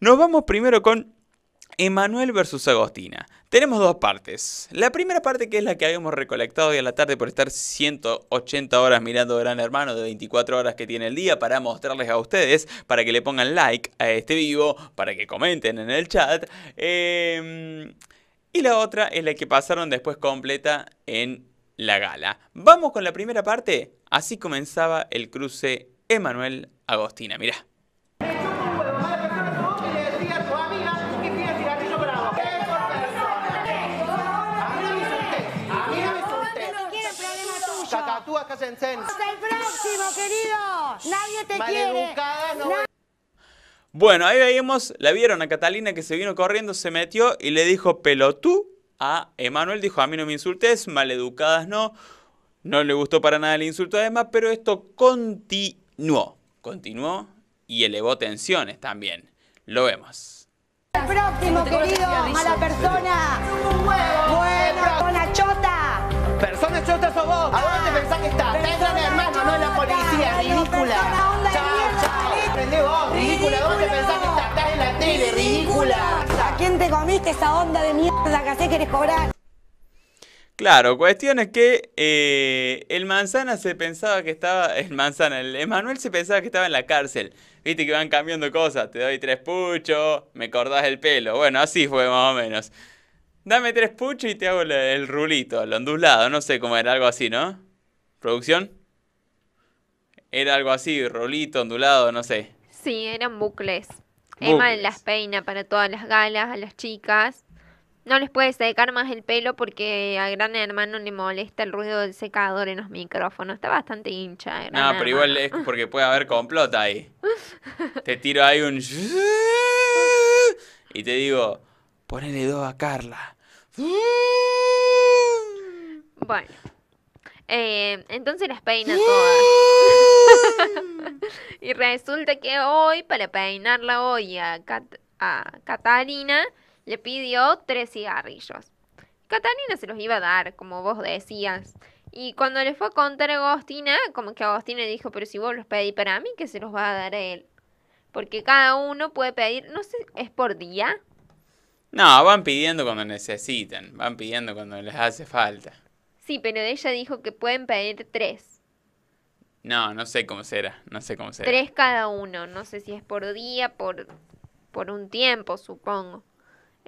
Nos vamos primero con Emanuel versus Agostina. Tenemos dos partes. La primera parte que es la que habíamos recolectado hoy a la tarde por estar 180 horas mirando Gran Hermano de 24 horas que tiene el día para mostrarles a ustedes, para que le pongan like a este vivo, para que comenten en el chat. Em, y la otra es la que pasaron después completa en la gala. Vamos con la primera parte. Así comenzaba el cruce Emanuel Agostina. Mirá. Hasta el próximo, querido. Nadie te quiere. bueno, ahí veíamos, la vieron a Catalina que se vino corriendo, se metió y le dijo pelotú a Emanuel. Dijo, a mí no me insultes, maleducadas no. No le gustó para nada el insulto además, pero esto continuó. Continuó y elevó tensiones también. Lo vemos. próximo, mala persona. Bueno, ¿Dónde estás vos. ¿A ah, dónde pensás que está? Está en Gran no en la policía, ridícula. Chao, chao. Prende vos, ridícula. ¿Dónde pensás que está? Estás en la tele, ridícula. ¿A quién te comiste esa onda de mierda que hacés querés cobrar? Claro, cuestión es que eh, el manzana se pensaba que estaba. El manzana, el Emanuel se pensaba que estaba en la cárcel. Viste que van cambiando cosas. Te doy tres puchos, me cortás el pelo. Bueno, así fue más o menos. Dame tres puchos y te hago el, rulito, el ondulado, no sé cómo era, algo así, ¿no? ¿Producción? Era algo así, rulito, ondulado, no sé. Sí, eran bucles. Emma las peinas para todas las galas, a las chicas. No les puede secar más el pelo porque a Gran Hermano le molesta el ruido del secador en los micrófonos. Está bastante hincha. Gran no, pero igual es porque puede haber complota ahí. te tiro ahí un... Y te digo, ponele dos a Carla. Bueno. Eh, entonces las peina todas. y resulta que hoy, para peinarla hoy a, a Catalina, le pidió tres cigarrillos. Catalina se los iba a dar, como vos decías. Y cuando le fue a contar a Agostina, como que Agostina le dijo, pero si vos los pedís para mí, que se los va a dar él. Porque cada uno puede pedir, no sé, es por día. No, van pidiendo cuando necesitan, van pidiendo cuando les hace falta. Sí, pero ella dijo que pueden pedir tres. No, no sé cómo será, no sé cómo será. Tres cada uno, no sé si es por día, por, por un tiempo, supongo.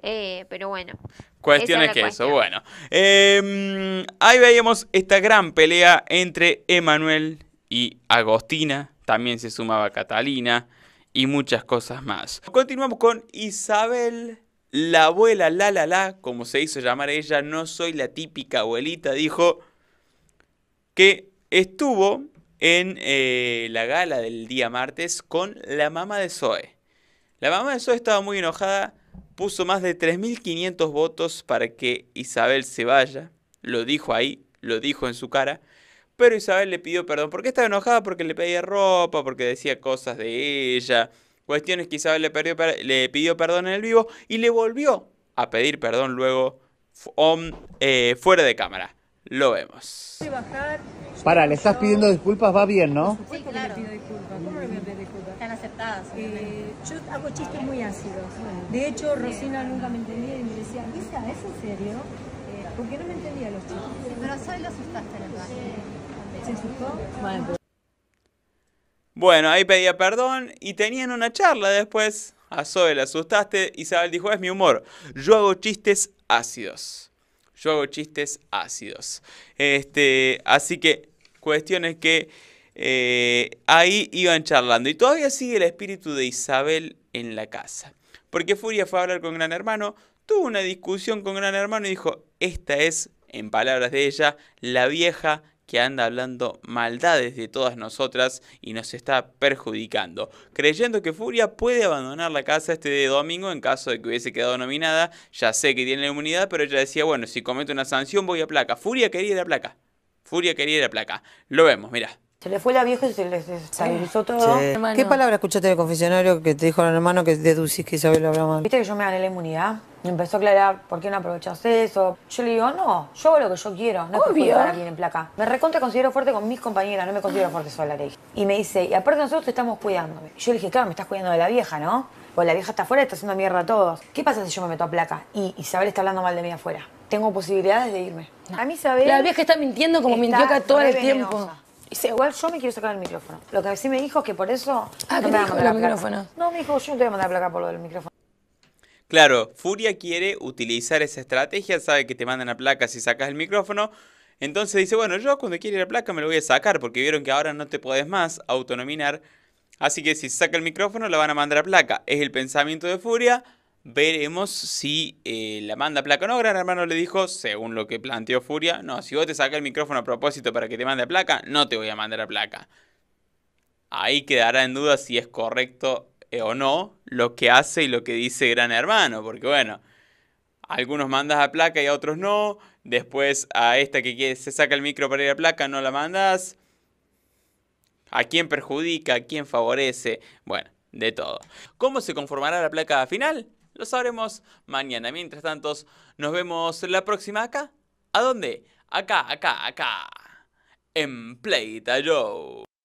Eh, pero bueno. Cuestiones es que eso, bueno. Em, ahí veíamos esta gran pelea entre Emanuel y Agostina. También se sumaba Catalina y muchas cosas más. Continuamos con Isabel la abuela la la la, como se hizo llamar ella, no soy la típica abuelita, dijo que estuvo en eh, la gala del día martes con la mamá de Zoe. La mamá de Zoe estaba muy enojada, puso más de 3.500 votos para que Isabel se vaya, lo dijo ahí, lo dijo en su cara, pero Isabel le pidió perdón. ¿Por qué estaba enojada? Porque le pedía ropa, porque decía cosas de ella, Cuestiones que Isabel le, perdió, le pidió perdón en el vivo y le volvió a pedir perdón luego eh, fuera de cámara. Lo vemos. Para, le estás pidiendo disculpas, va bien, ¿no? Sí, claro. Están aceptadas. Eh, yo hago chistes muy ácidos. De hecho, Rosina nunca me entendía y me decía, Isa, ¿es en serio? Eh, porque no me entendía los chistes. Pero soy los asustaste, la verdad. ¿Se asustó? Bueno. Bueno, ahí pedía perdón y tenían una charla después. A Zoe la asustaste. Isabel dijo, es mi humor. Yo hago chistes ácidos. Yo hago chistes ácidos. Este, así que cuestiones que eh, ahí iban charlando. Y todavía sigue el espíritu de Isabel en la casa. Porque Furia fue a hablar con Gran Hermano, tuvo una discusión con Gran Hermano y dijo, esta es, en palabras de ella, la vieja que anda hablando maldades de todas nosotras y nos está perjudicando, creyendo que Furia puede abandonar la casa este domingo en caso de que hubiese quedado nominada. Ya sé que tiene la inmunidad, pero ella decía, bueno, si cometo una sanción voy a placa. Furia quería ir a placa. Furia quería ir a placa. Lo vemos, mira se le fue la vieja y se le estabilizó todo. ¿Qué palabra escuchaste del confesionario que te dijo el hermano que deducís que Isabel lo habló mal? Viste que yo me gané la inmunidad. Me empezó a aclarar por qué no aprovechás eso. Yo le digo, no, yo hago lo que yo quiero, no Obvio. a alguien en placa. Me recontra considero fuerte con mis compañeras, no me considero fuerte sola, la dije. Y me dice, y aparte nosotros estamos cuidándome Yo le dije, claro, me estás cuidando de la vieja, ¿no? Porque la vieja está afuera y está haciendo mierda a todos. ¿Qué pasa si yo me meto a placa? Y Isabel está hablando mal de mí afuera. Tengo posibilidades de irme. A mí Isabel... La vieja está mintiendo como mintió acá todo el tiempo. Dice, igual yo me quiero sacar el micrófono. Lo que sí me dijo es que por eso. Ah, no me dijo el micrófono? No, me dijo, yo no te voy a mandar placa por lo del micrófono. Claro, Furia quiere utilizar esa estrategia, sabe que te mandan a placa si sacas el micrófono. Entonces dice, bueno, yo cuando quiera ir a placa me lo voy a sacar, porque vieron que ahora no te podés más autonominar. Así que si saca el micrófono, la van a mandar a placa. Es el pensamiento de Furia veremos si eh, la manda placa. o No, Gran Hermano le dijo, según lo que planteó Furia, no, si vos te sacas el micrófono a propósito para que te mande a placa, no te voy a mandar a placa. Ahí quedará en duda si es correcto eh, o no lo que hace y lo que dice Gran Hermano, porque bueno, algunos mandas a placa y a otros no. Después a esta que quiere, se saca el micro para ir a placa no la mandas. ¿A quién perjudica? ¿A quién favorece? Bueno, de todo. ¿Cómo se conformará la placa final? Lo sabremos mañana. Mientras tanto, nos vemos la próxima acá. ¿A dónde? Acá, acá, acá. En Play Joe.